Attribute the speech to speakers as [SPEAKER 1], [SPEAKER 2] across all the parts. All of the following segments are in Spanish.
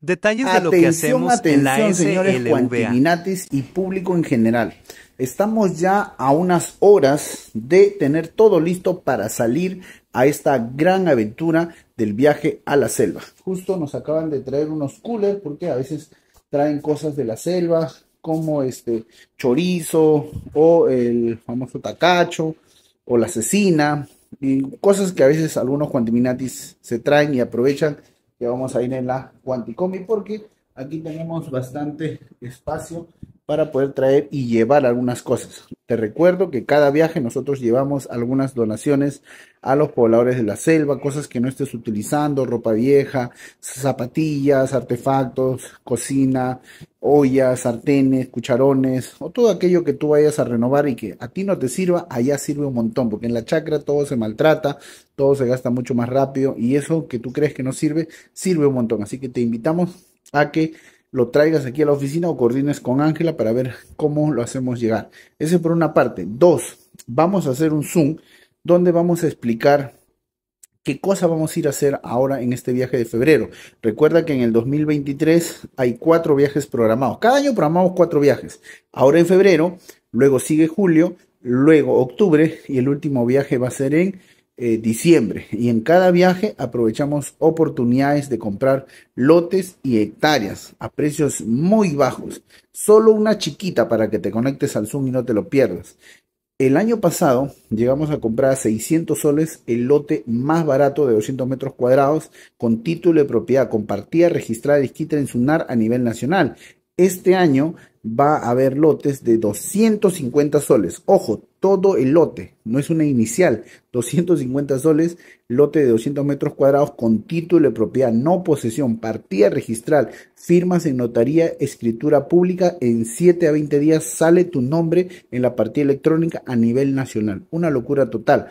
[SPEAKER 1] Detalles atención, de lo que hacemos atención, en la señores y público en general. Estamos ya a unas horas de tener todo listo para salir a esta gran aventura del viaje a la selva. Justo nos acaban de traer unos coolers porque a veces traen cosas de la selva como este chorizo o el famoso tacacho o la cecina y cosas que a veces algunos cuantiminatis se traen y aprovechan que vamos a ir en la cuanticomi porque aquí tenemos bastante espacio para poder traer y llevar algunas cosas. Te recuerdo que cada viaje nosotros llevamos algunas donaciones a los pobladores de la selva, cosas que no estés utilizando, ropa vieja, zapatillas, artefactos, cocina, ollas, sartenes, cucharones o todo aquello que tú vayas a renovar y que a ti no te sirva, allá sirve un montón, porque en la chacra todo se maltrata, todo se gasta mucho más rápido y eso que tú crees que no sirve, sirve un montón. Así que te invitamos a que lo traigas aquí a la oficina o coordines con Ángela para ver cómo lo hacemos llegar. Ese por una parte. Dos, vamos a hacer un Zoom donde vamos a explicar qué cosa vamos a ir a hacer ahora en este viaje de febrero. Recuerda que en el 2023 hay cuatro viajes programados. Cada año programamos cuatro viajes. Ahora en febrero, luego sigue julio, luego octubre y el último viaje va a ser en eh, diciembre y en cada viaje aprovechamos oportunidades de comprar lotes y hectáreas a precios muy bajos. Solo una chiquita para que te conectes al Zoom y no te lo pierdas. El año pasado llegamos a comprar a 600 soles el lote más barato de 200 metros cuadrados con título de propiedad compartida registrada y en Sunar a nivel nacional. Este año va a haber lotes de 250 soles. Ojo, todo el lote, no es una inicial. 250 soles, lote de 200 metros cuadrados con título de propiedad, no posesión, partida registral, firmas en notaría, escritura pública. En 7 a 20 días sale tu nombre en la partida electrónica a nivel nacional. Una locura total.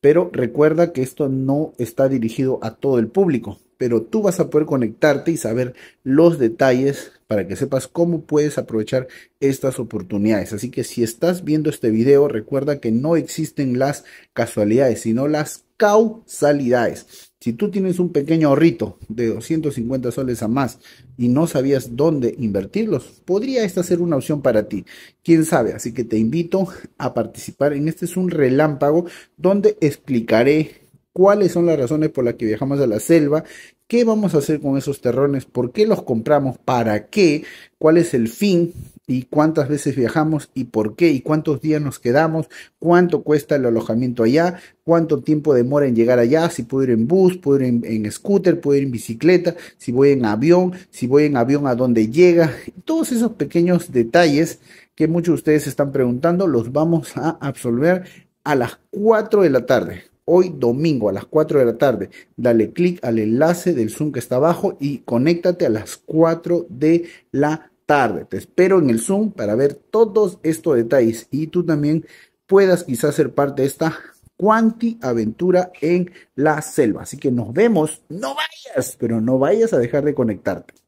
[SPEAKER 1] Pero recuerda que esto no está dirigido a todo el público pero tú vas a poder conectarte y saber los detalles para que sepas cómo puedes aprovechar estas oportunidades. Así que si estás viendo este video, recuerda que no existen las casualidades, sino las causalidades. Si tú tienes un pequeño ahorrito de 250 soles a más y no sabías dónde invertirlos, podría esta ser una opción para ti. Quién sabe, así que te invito a participar en este es un relámpago donde explicaré cuáles son las razones por las que viajamos a la selva, qué vamos a hacer con esos terrones, por qué los compramos, para qué, cuál es el fin y cuántas veces viajamos y por qué y cuántos días nos quedamos, cuánto cuesta el alojamiento allá, cuánto tiempo demora en llegar allá, si puedo ir en bus, puedo ir en, scooter, puedo ir en bicicleta, si voy en avión, si voy en avión a dónde llega, todos esos pequeños detalles que muchos de ustedes están preguntando los vamos a absolver a las 4 de la tarde hoy domingo a las 4 de la tarde. Dale clic al enlace del Zoom que está abajo y conéctate a las 4 de la tarde. Te espero en el Zoom para ver todos estos detalles y tú también puedas quizás ser parte de esta cuanti aventura en la selva. Así que nos vemos. No vayas, pero no vayas a dejar de conectarte.